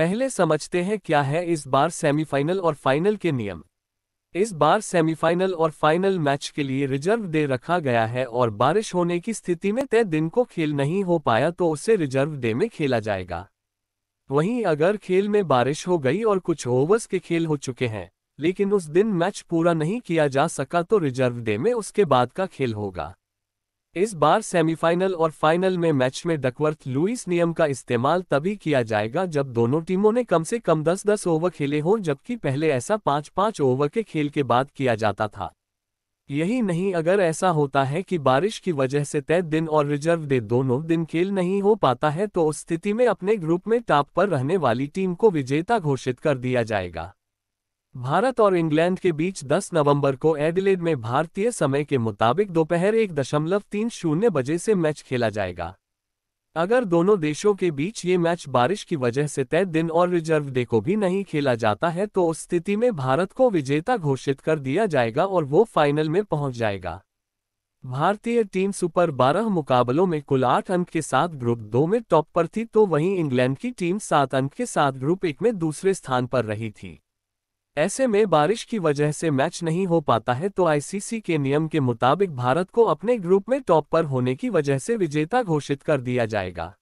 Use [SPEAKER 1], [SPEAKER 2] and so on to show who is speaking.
[SPEAKER 1] पहले समझते हैं क्या है इस बार सेमीफाइनल और फाइनल के नियम इस बार सेमीफाइनल और फाइनल मैच के लिए रिजर्व डे रखा गया है और बारिश होने की स्थिति में तय दिन को खेल नहीं हो पाया तो उसे रिजर्व डे में खेला जाएगा वहीं अगर खेल में बारिश हो गई और कुछ ओवर्स के खेल हो चुके हैं लेकिन उस दिन मैच पूरा नहीं किया जा सका तो रिजर्व डे में उसके बाद का खेल होगा इस बार सेमीफाइनल और फाइनल में मैच में डकवर्थ लुइस नियम का इस्तेमाल तभी किया जाएगा जब दोनों टीमों ने कम से कम 10-10 ओवर खेले हों जबकि पहले ऐसा 5-5 ओवर के खेल के बाद किया जाता था यही नहीं अगर ऐसा होता है कि बारिश की वजह से तय दिन और रिजर्व डे दोनों दिन खेल नहीं हो पाता है तो उस स्थिति में अपने ग्रुप में टॉप पर रहने वाली टीम को विजेता घोषित कर दिया जाएगा भारत और इंग्लैंड के बीच 10 नवंबर को एडिलेड में भारतीय समय के मुताबिक दोपहर एक दशमलव तीन शून्य बजे से मैच खेला जाएगा अगर दोनों देशों के बीच ये मैच बारिश की वजह से तय दिन और रिजर्व डे को भी नहीं खेला जाता है तो उस स्थिति में भारत को विजेता घोषित कर दिया जाएगा और वो फाइनल में पहुंच जाएगा भारतीय टीम सुपर बारह मुकाबलों में कुल आठ अंक के साथ ग्रुप दो में टॉप पर थी तो वहीं इंग्लैंड की टीम सात अंक के साथ ग्रुप एक में दूसरे स्थान पर रही थी ऐसे में बारिश की वजह से मैच नहीं हो पाता है तो आईसीसी के नियम के मुताबिक भारत को अपने ग्रुप में टॉप पर होने की वजह से विजेता घोषित कर दिया जाएगा